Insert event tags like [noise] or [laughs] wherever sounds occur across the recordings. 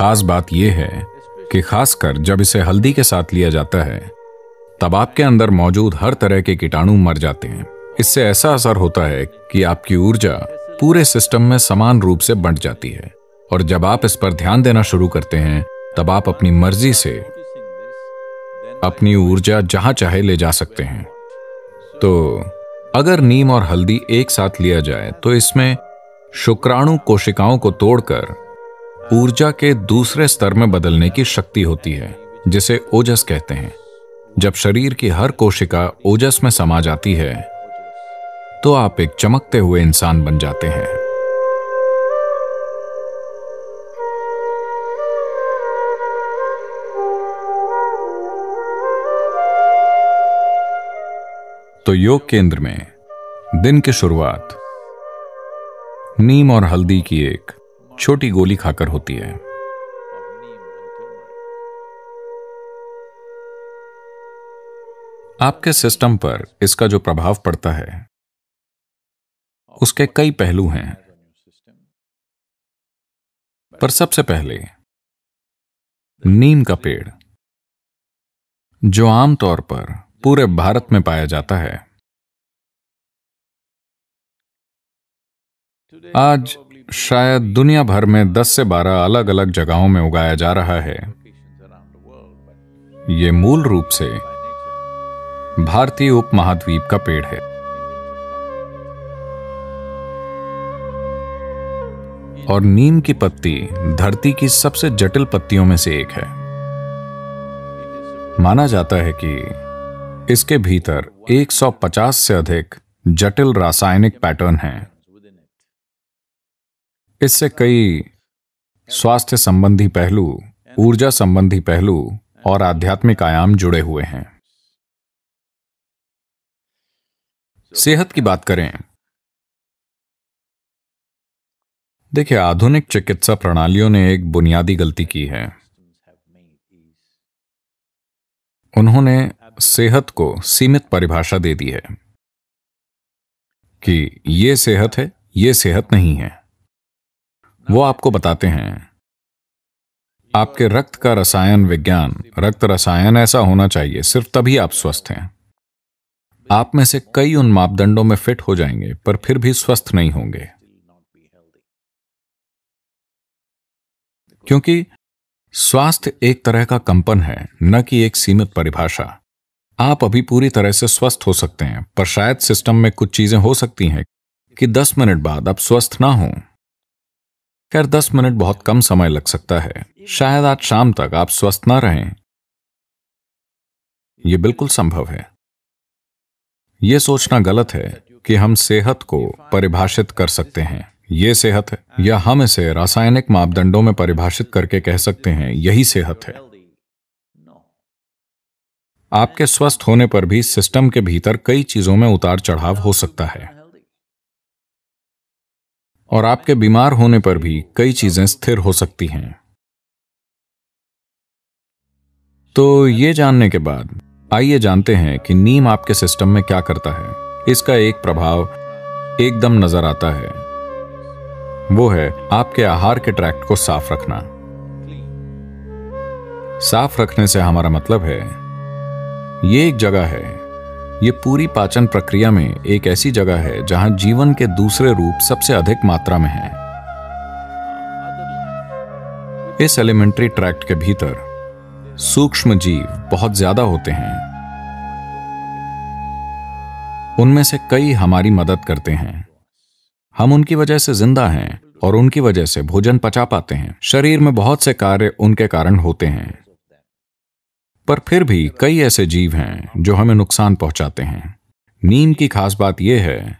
खास बात यह है कि खासकर जब इसे हल्दी के साथ लिया जाता है तब आपके अंदर मौजूद हर तरह के कीटाणु मर जाते हैं इससे ऐसा असर होता है कि आपकी ऊर्जा पूरे सिस्टम में समान रूप से बंट जाती है और जब आप इस पर ध्यान देना शुरू करते हैं तब आप अपनी मर्जी से अपनी ऊर्जा जहां चाहे ले जा सकते हैं तो अगर नीम और हल्दी एक साथ लिया जाए तो इसमें शुक्राणु कोशिकाओं को तोड़कर ऊर्जा के दूसरे स्तर में बदलने की शक्ति होती है जिसे ओजस कहते हैं जब शरीर की हर कोशिका ओजस में समा जाती है तो आप एक चमकते हुए इंसान बन जाते हैं तो योग केंद्र में दिन की शुरुआत नीम और हल्दी की एक छोटी गोली खाकर होती है आपके सिस्टम पर इसका जो प्रभाव पड़ता है उसके कई पहलू हैं पर सबसे पहले नीम का पेड़ जो आमतौर पर पूरे भारत में पाया जाता है आज शायद दुनिया भर में 10 से 12 अलग अलग जगहों में उगाया जा रहा है ये मूल रूप से भारतीय उपमहाद्वीप का पेड़ है और नीम की पत्ती धरती की सबसे जटिल पत्तियों में से एक है माना जाता है कि इसके भीतर 150 से अधिक जटिल रासायनिक पैटर्न हैं इससे कई स्वास्थ्य संबंधी पहलू ऊर्जा संबंधी पहलू और आध्यात्मिक आयाम जुड़े हुए हैं सेहत की बात करें देखिए आधुनिक चिकित्सा प्रणालियों ने एक बुनियादी गलती की है उन्होंने सेहत को सीमित परिभाषा दे दी है कि ये सेहत है ये सेहत नहीं है वो आपको बताते हैं आपके रक्त का रसायन विज्ञान रक्त रसायन ऐसा होना चाहिए सिर्फ तभी आप स्वस्थ हैं आप में से कई उन मापदंडों में फिट हो जाएंगे पर फिर भी स्वस्थ नहीं होंगे क्योंकि स्वास्थ्य एक तरह का कंपन है न कि एक सीमित परिभाषा आप अभी पूरी तरह से स्वस्थ हो सकते हैं पर शायद सिस्टम में कुछ चीजें हो सकती हैं कि 10 मिनट बाद आप स्वस्थ ना हों खैर दस मिनट बहुत कम समय लग सकता है शायद आज शाम तक आप स्वस्थ ना रहें ये बिल्कुल संभव है यह सोचना गलत है कि हम सेहत को परिभाषित कर सकते हैं ये सेहत है या हम इसे रासायनिक मापदंडों में परिभाषित करके कह सकते हैं यही सेहत है आपके स्वस्थ होने पर भी सिस्टम के भीतर कई चीजों में उतार चढ़ाव हो सकता है और आपके बीमार होने पर भी कई चीजें स्थिर हो सकती हैं तो ये जानने के बाद आइए जानते हैं कि नीम आपके सिस्टम में क्या करता है इसका एक प्रभाव एकदम नजर आता है वो है आपके आहार के ट्रैक्ट को साफ रखना साफ रखने से हमारा मतलब है ये एक जगह है ये पूरी पाचन प्रक्रिया में एक ऐसी जगह है जहां जीवन के दूसरे रूप सबसे अधिक मात्रा में है इस एलिमेंट्री ट्रैक्ट के भीतर सूक्ष्म जीव बहुत ज्यादा होते हैं उनमें से कई हमारी मदद करते हैं हम उनकी वजह से जिंदा हैं और उनकी वजह से भोजन पचा पाते हैं शरीर में बहुत से कार्य उनके कारण होते हैं पर फिर भी कई ऐसे जीव हैं जो हमें नुकसान पहुंचाते हैं नीम की खास बात यह है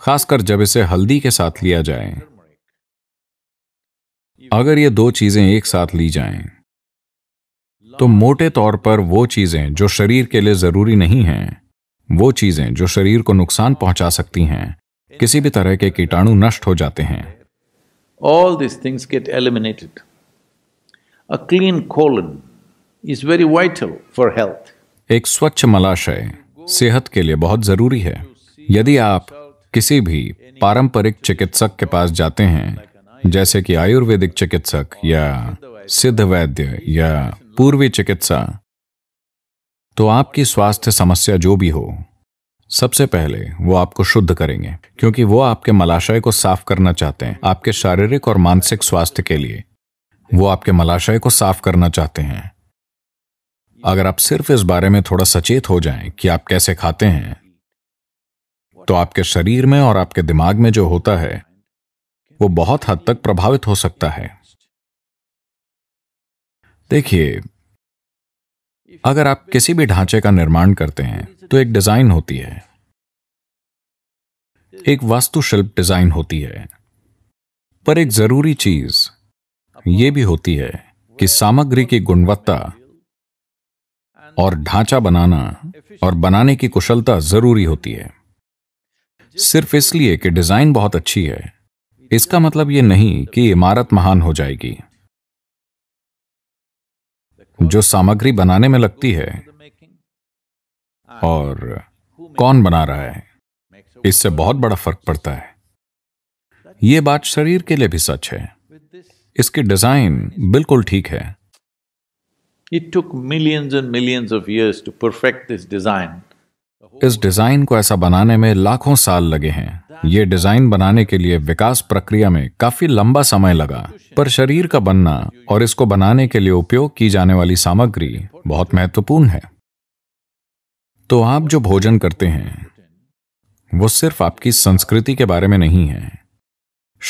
खासकर जब इसे हल्दी के साथ लिया जाए अगर ये दो चीजें एक साथ ली जाएं, तो मोटे तौर पर वो चीजें जो शरीर के लिए जरूरी नहीं हैं, वो चीजें जो शरीर को नुकसान पहुंचा सकती हैं किसी भी तरह के कीटाणु नष्ट हो जाते हैं all this things get eliminated a clean colon is very vital for health. एक स्वच्छ मलाशय सेहत के लिए बहुत जरूरी है यदि आप किसी भी पारंपरिक चिकित्सक के पास जाते हैं जैसे कि आयुर्वेदिक चिकित्सक या सिद्ध वैद्य या पूर्वी चिकित्सा तो आपकी स्वास्थ्य समस्या जो भी हो सबसे पहले वो आपको शुद्ध करेंगे क्योंकि वो आपके मलाशय को साफ करना चाहते हैं आपके शारीरिक और मानसिक स्वास्थ्य के लिए वो आपके मलाशय को साफ करना चाहते हैं अगर आप सिर्फ इस बारे में थोड़ा सचेत हो जाएं कि आप कैसे खाते हैं तो आपके शरीर में और आपके दिमाग में जो होता है वो बहुत हद तक प्रभावित हो सकता है देखिए अगर आप किसी भी ढांचे का निर्माण करते हैं तो एक डिजाइन होती है एक वास्तुशिल्प डिजाइन होती है पर एक जरूरी चीज यह भी होती है कि सामग्री की गुणवत्ता और ढांचा बनाना और बनाने की कुशलता जरूरी होती है सिर्फ इसलिए कि डिजाइन बहुत अच्छी है इसका मतलब यह नहीं कि इमारत महान हो जाएगी जो सामग्री बनाने में लगती है और कौन बना रहा है इससे बहुत बड़ा फर्क पड़ता है यह बात शरीर के लिए भी सच है इसकी डिजाइन बिल्कुल ठीक है It took millions and millions of years to perfect this design. इस डिजाइन को ऐसा बनाने में लाखों साल लगे हैं ये डिजाइन बनाने के लिए विकास प्रक्रिया में काफी लंबा समय लगा पर शरीर का बनना और इसको बनाने के लिए उपयोग की जाने वाली सामग्री बहुत महत्वपूर्ण है तो आप जो भोजन करते हैं वो सिर्फ आपकी संस्कृति के बारे में नहीं है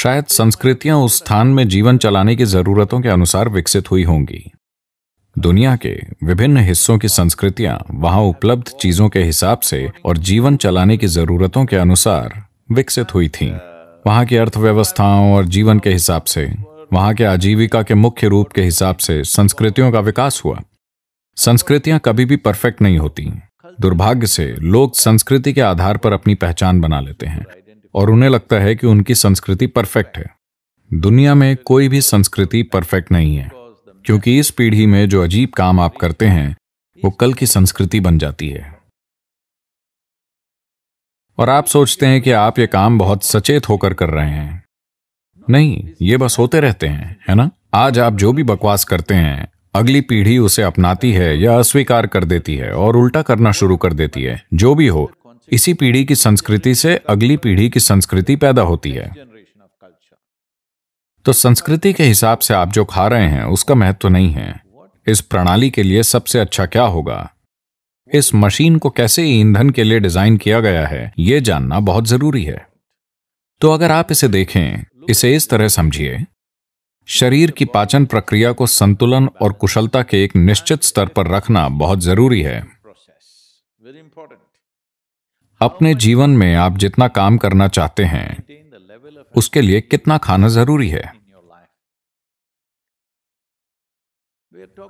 शायद संस्कृतियां उस स्थान में जीवन चलाने की जरूरतों के अनुसार विकसित हुई होंगी दुनिया के विभिन्न हिस्सों की संस्कृतियां वहां उपलब्ध चीजों के हिसाब से और जीवन चलाने की जरूरतों के अनुसार विकसित हुई थीं। वहां की अर्थव्यवस्थाओं और जीवन के हिसाब से वहां के आजीविका के मुख्य रूप के हिसाब से संस्कृतियों का विकास हुआ संस्कृतियां कभी भी परफेक्ट नहीं होती दुर्भाग्य से लोग संस्कृति के आधार पर अपनी पहचान बना लेते हैं और उन्हें लगता है कि उनकी संस्कृति परफेक्ट है दुनिया में कोई भी संस्कृति परफेक्ट नहीं है क्योंकि इस पीढ़ी में जो अजीब काम आप करते हैं वो कल की संस्कृति बन जाती है और आप सोचते हैं कि आप ये काम बहुत सचेत होकर कर रहे हैं नहीं ये बस होते रहते हैं है ना आज आप जो भी बकवास करते हैं अगली पीढ़ी उसे अपनाती है या अस्वीकार कर देती है और उल्टा करना शुरू कर देती है जो भी हो इसी पीढ़ी की संस्कृति से अगली पीढ़ी की संस्कृति पैदा होती है तो संस्कृति के हिसाब से आप जो खा रहे हैं उसका महत्व तो नहीं है इस प्रणाली के लिए सबसे अच्छा क्या होगा इस मशीन को कैसे ईंधन के लिए डिजाइन किया गया है यह जानना बहुत जरूरी है तो अगर आप इसे देखें इसे इस तरह समझिए शरीर की पाचन प्रक्रिया को संतुलन और कुशलता के एक निश्चित स्तर पर रखना बहुत जरूरी है अपने जीवन में आप जितना काम करना चाहते हैं उसके लिए कितना खाना जरूरी है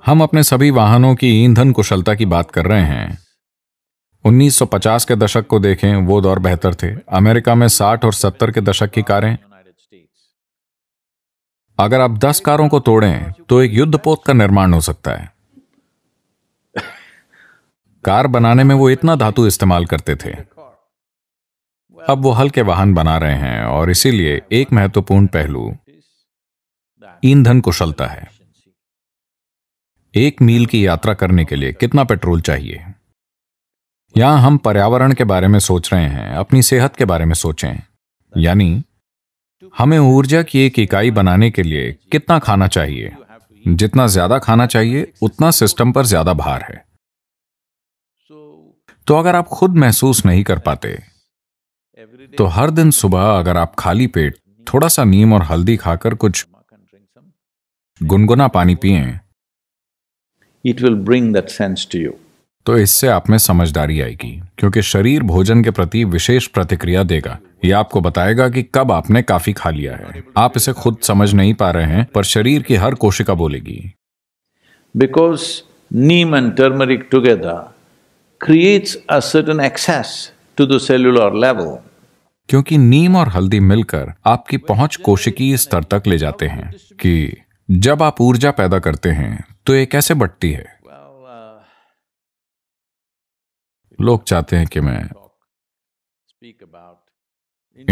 हम अपने सभी वाहनों की ईंधन कुशलता की बात कर रहे हैं 1950 के दशक को देखें वो दौर बेहतर थे अमेरिका में 60 और 70 के दशक की कारें अगर आप 10 कारों को तोड़ें तो एक युद्धपोत का निर्माण हो सकता है कार बनाने में वो इतना धातु इस्तेमाल करते थे अब वो हल्के वाहन बना रहे हैं और इसीलिए एक महत्वपूर्ण पहलू ईंधन कुशलता है एक मील की यात्रा करने के लिए कितना पेट्रोल चाहिए यहां हम पर्यावरण के बारे में सोच रहे हैं अपनी सेहत के बारे में सोचें यानी हमें ऊर्जा की एक इकाई बनाने के लिए कितना खाना चाहिए जितना ज्यादा खाना चाहिए उतना सिस्टम पर ज्यादा भार है तो अगर आप खुद महसूस नहीं कर पाते तो हर दिन सुबह अगर आप खाली पेट थोड़ा सा नीम और हल्दी खाकर कुछ गुनगुना पानी पिए it will bring that sense to you तो इससे आप में समझदारी आएगी क्योंकि शरीर भोजन के प्रति विशेष प्रतिक्रिया देगा ये आपको बताएगा कि कब आपने काफी खा लिया है आप इसे खुद समझ नहीं पा रहे हैं पर शरीर की हर कोशिका बोलेगी because neem and turmeric together creates a ton access to to the cellular क्योंकि नीम और हल्दी मिलकर आपकी पहुंच कोशिकीय स्तर तक ले जाते हैं कि जब आप ऊर्जा पैदा करते हैं तो ये कैसे बढ़ती है लोग चाहते हैं कि मैं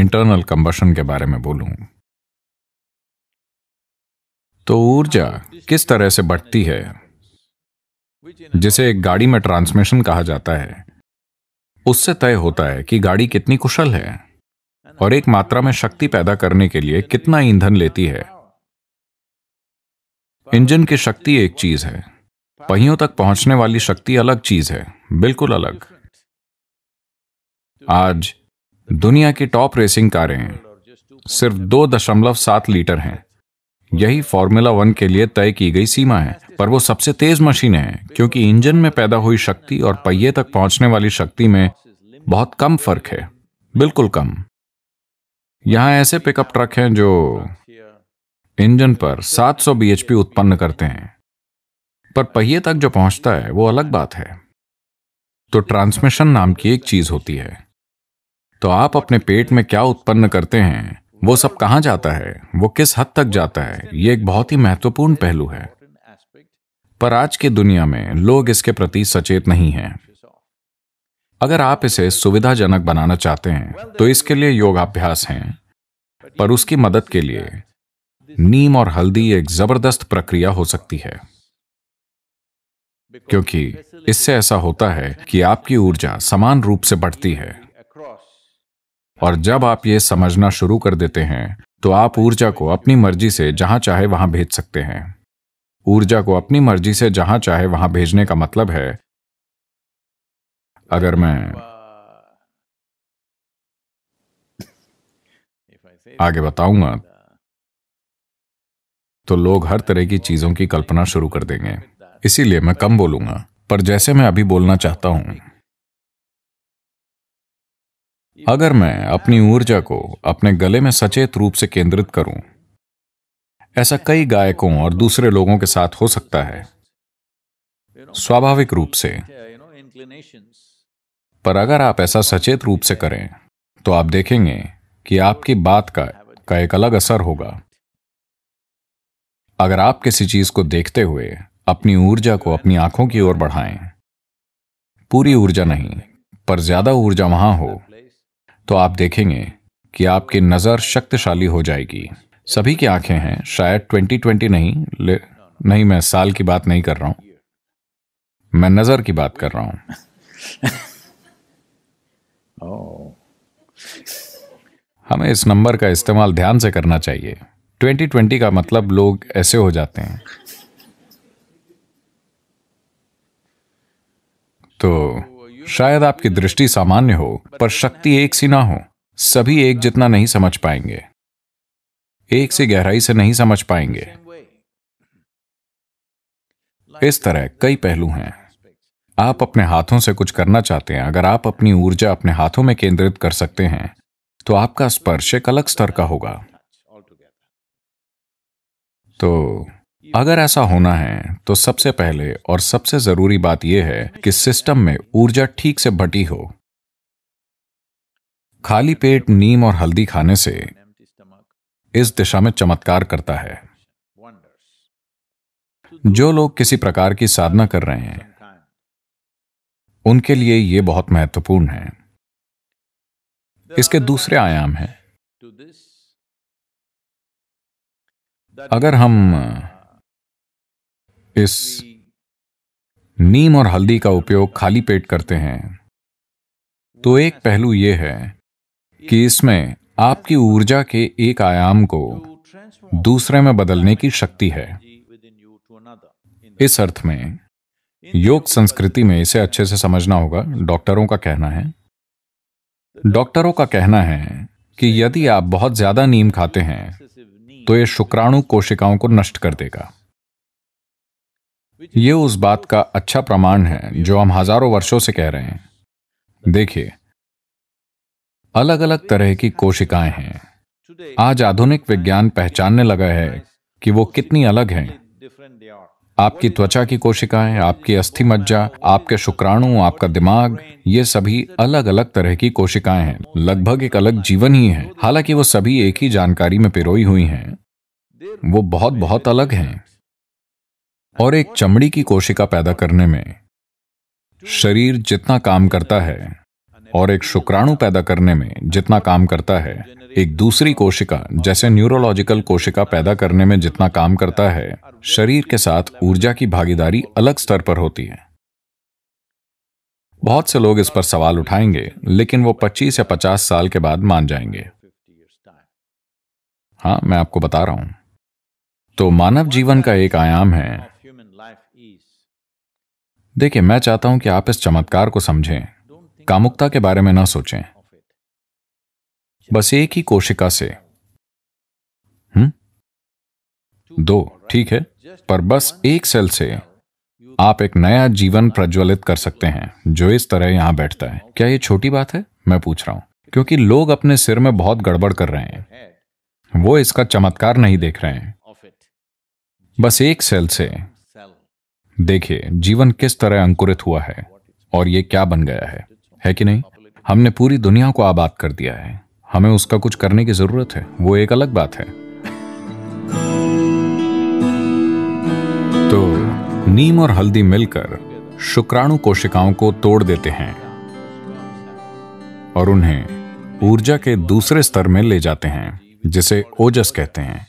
इंटरनल कंबशन के बारे में बोलूं तो ऊर्जा किस तरह से बढ़ती है जिसे एक गाड़ी में ट्रांसमिशन कहा जाता है उससे तय होता है कि गाड़ी कितनी कुशल है और एक मात्रा में शक्ति पैदा करने के लिए कितना ईंधन लेती है इंजन की शक्ति एक चीज है पहियों तक पहुंचने वाली शक्ति अलग चीज है बिल्कुल अलग आज दुनिया की टॉप रेसिंग कारें सिर्फ दो दशमलव सात लीटर हैं यही फॉर्मूला वन के लिए तय की गई सीमा है पर वो सबसे तेज मशीन है क्योंकि इंजन में पैदा हुई शक्ति और पहिए तक पहुंचने वाली शक्ति में बहुत कम फर्क है बिल्कुल कम यहाँ ऐसे पिकअप ट्रक हैं जो इंजन पर 700 bhp उत्पन्न करते हैं पर पहिए तक जो पहुंचता है वो अलग बात है तो ट्रांसमिशन नाम की एक चीज होती है तो आप अपने पेट में क्या उत्पन्न करते हैं वो सब कहा जाता है वो किस हद तक जाता है ये एक बहुत ही महत्वपूर्ण पहलू है पर आज की दुनिया में लोग इसके प्रति सचेत नहीं हैं अगर आप इसे सुविधाजनक बनाना चाहते हैं तो इसके लिए योगाभ्यास हैं पर उसकी मदद के लिए नीम और हल्दी एक जबरदस्त प्रक्रिया हो सकती है क्योंकि इससे ऐसा होता है कि आपकी ऊर्जा समान रूप से बढ़ती है और जब आप ये समझना शुरू कर देते हैं तो आप ऊर्जा को अपनी मर्जी से जहां चाहे वहां भेज सकते हैं ऊर्जा को अपनी मर्जी से जहां चाहे वहां भेजने का मतलब है अगर मैं आगे बताऊंगा तो लोग हर तरह की चीजों की कल्पना शुरू कर देंगे इसीलिए मैं कम बोलूंगा पर जैसे मैं अभी बोलना चाहता हूं अगर मैं अपनी ऊर्जा को अपने गले में सचेत रूप से केंद्रित करूं ऐसा कई गायकों और दूसरे लोगों के साथ हो सकता है स्वाभाविक रूप से पर अगर आप ऐसा सचेत रूप से करें तो आप देखेंगे कि आपकी बात का का एक अलग असर होगा अगर आप किसी चीज को देखते हुए अपनी ऊर्जा को अपनी आंखों की ओर बढ़ाएं पूरी ऊर्जा नहीं पर ज्यादा ऊर्जा वहां हो तो आप देखेंगे कि आपकी नजर शक्तिशाली हो जाएगी सभी की आंखें हैं शायद 2020 नहीं ले, नहीं मैं साल की बात नहीं कर रहा हूं मैं नजर की बात कर रहा हूं [laughs] Oh. हमें इस नंबर का इस्तेमाल ध्यान से करना चाहिए 2020 का मतलब लोग ऐसे हो जाते हैं तो शायद आपकी दृष्टि सामान्य हो पर शक्ति एक सी ना हो सभी एक जितना नहीं समझ पाएंगे एक सी गहराई से नहीं समझ पाएंगे इस तरह कई पहलू हैं आप अपने हाथों से कुछ करना चाहते हैं अगर आप अपनी ऊर्जा अपने हाथों में केंद्रित कर सकते हैं तो आपका स्पर्श एक अलग स्तर का होगा तो अगर ऐसा होना है तो सबसे पहले और सबसे जरूरी बात यह है कि सिस्टम में ऊर्जा ठीक से बटी हो खाली पेट नीम और हल्दी खाने से इस दिशा में चमत्कार करता है जो लोग किसी प्रकार की साधना कर रहे हैं उनके लिए ये बहुत महत्वपूर्ण है इसके दूसरे आयाम हैं अगर हम इस नीम और हल्दी का उपयोग खाली पेट करते हैं तो एक पहलू यह है कि इसमें आपकी ऊर्जा के एक आयाम को दूसरे में बदलने की शक्ति है इस अर्थ में योग संस्कृति में इसे अच्छे से समझना होगा डॉक्टरों का कहना है डॉक्टरों का कहना है कि यदि आप बहुत ज्यादा नीम खाते हैं तो यह शुक्राणु कोशिकाओं को नष्ट कर देगा ये उस बात का अच्छा प्रमाण है जो हम हजारों वर्षों से कह रहे हैं देखिए अलग अलग तरह की कोशिकाएं हैं आज आधुनिक विज्ञान पहचानने लगा है कि वो कितनी अलग हैं आपकी त्वचा की कोशिकाएं आपकी अस्थि मज्जा आपके शुक्राणु आपका दिमाग ये सभी अलग अलग तरह की कोशिकाएं हैं लगभग एक अलग जीवन ही है हालांकि वो सभी एक ही जानकारी में पिरोई हुई हैं वो बहुत बहुत अलग हैं और एक चमड़ी की कोशिका पैदा करने में शरीर जितना काम करता है और एक शुक्राणु पैदा करने में जितना काम करता है एक दूसरी कोशिका जैसे न्यूरोलॉजिकल कोशिका पैदा करने में जितना काम करता है शरीर के साथ ऊर्जा की भागीदारी अलग स्तर पर होती है बहुत से लोग इस पर सवाल उठाएंगे लेकिन वो 25 या 50 साल के बाद मान जाएंगे हाँ मैं आपको बता रहा हूं तो मानव जीवन का एक आयाम है देखिए मैं चाहता हूं कि आप इस चमत्कार को समझें कामुकता के बारे में ना सोचें बस एक ही कोशिका से हुँ? हम्म? दो ठीक है पर बस एक सेल से आप एक नया जीवन प्रज्वलित कर सकते हैं जो इस तरह यहां बैठता है क्या यह छोटी बात है मैं पूछ रहा हूं क्योंकि लोग अपने सिर में बहुत गड़बड़ कर रहे हैं वो इसका चमत्कार नहीं देख रहे हैं बस एक सेल से देखिए जीवन किस तरह अंकुरित हुआ है और ये क्या बन गया है है कि नहीं हमने पूरी दुनिया को आबाद कर दिया है हमें उसका कुछ करने की जरूरत है वो एक अलग बात है तो नीम और हल्दी मिलकर शुक्राणु कोशिकाओं को तोड़ देते हैं और उन्हें ऊर्जा के दूसरे स्तर में ले जाते हैं जिसे ओजस कहते हैं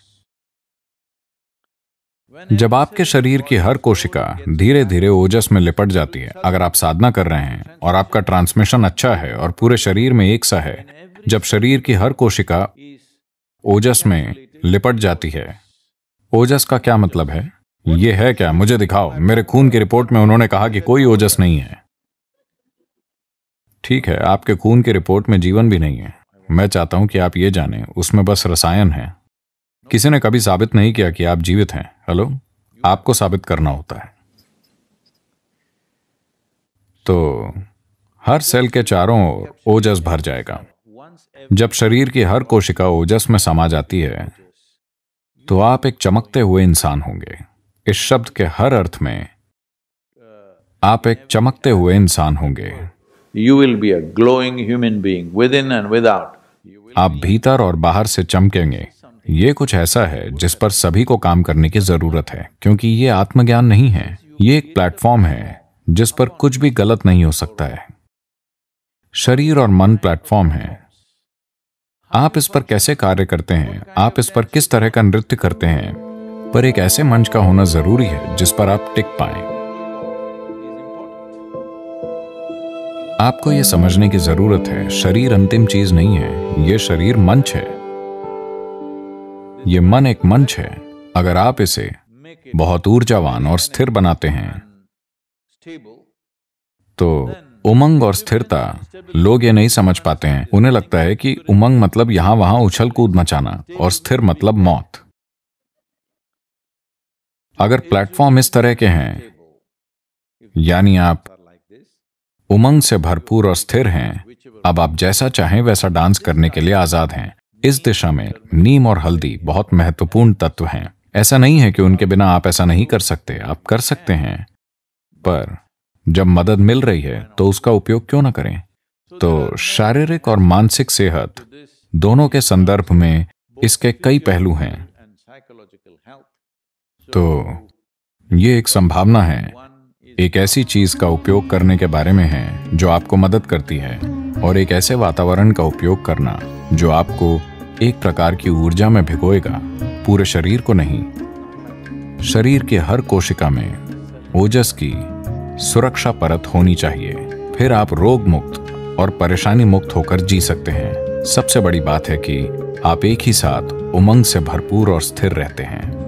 जब आपके शरीर की हर कोशिका धीरे धीरे ओजस में लिपट जाती है अगर आप साधना कर रहे हैं और आपका ट्रांसमिशन अच्छा है और पूरे शरीर में एक सा है जब शरीर की हर कोशिका ओजस में लिपट जाती है ओजस का क्या मतलब है ये है क्या मुझे दिखाओ मेरे खून की रिपोर्ट में उन्होंने कहा कि कोई ओजस नहीं है ठीक है आपके खून की रिपोर्ट में जीवन भी नहीं है मैं चाहता हूं कि आप ये जानें उसमें बस रसायन है किसी ने कभी साबित नहीं किया कि आप जीवित हैं हेलो आपको साबित करना होता है तो हर सेल के चारों ओर ओजस भर जाएगा जब शरीर की हर कोशिका ओजस में समा जाती है तो आप एक चमकते हुए इंसान होंगे इस शब्द के हर अर्थ में आप एक चमकते हुए इंसान होंगे you will be a glowing human being within and without आप भीतर और बाहर से चमकेंगे ये कुछ ऐसा है जिस पर सभी को काम करने की जरूरत है क्योंकि ये आत्मज्ञान नहीं है ये एक प्लेटफॉर्म है जिस पर कुछ भी गलत नहीं हो सकता है शरीर और मन प्लेटफॉर्म है आप इस पर कैसे कार्य करते हैं आप इस पर किस तरह का नृत्य करते हैं पर एक ऐसे मंच का होना जरूरी है जिस पर आप टिक पाए आपको यह समझने की जरूरत है शरीर अंतिम चीज नहीं है यह शरीर मंच है ये मन एक मंच है अगर आप इसे बहुत ऊर्जावान और स्थिर बनाते हैं तो उमंग और स्थिरता लोग ये नहीं समझ पाते हैं उन्हें लगता है कि उमंग मतलब यहां वहां उछल कूद मचाना और स्थिर मतलब मौत अगर प्लेटफॉर्म इस तरह के हैं यानी आप उमंग से भरपूर और स्थिर हैं अब आप जैसा चाहें वैसा डांस करने के लिए आजाद हैं इस दिशा में नीम और हल्दी बहुत महत्वपूर्ण तत्व हैं ऐसा नहीं है कि उनके बिना आप ऐसा नहीं कर सकते आप कर सकते हैं पर जब मदद मिल रही है तो उसका उपयोग क्यों ना करें तो शारीरिक और मानसिक सेहत दोनों के संदर्भ में इसके कई पहलू हैं तो ये एक संभावना है एक ऐसी चीज का उपयोग करने के बारे में है जो आपको मदद करती है और एक ऐसे वातावरण का उपयोग करना जो आपको एक प्रकार की ऊर्जा में भिगोएगा पूरे शरीर को नहीं शरीर के हर कोशिका में ओजस की सुरक्षा परत होनी चाहिए फिर आप रोग मुक्त और परेशानी मुक्त होकर जी सकते हैं सबसे बड़ी बात है कि आप एक ही साथ उमंग से भरपूर और स्थिर रहते हैं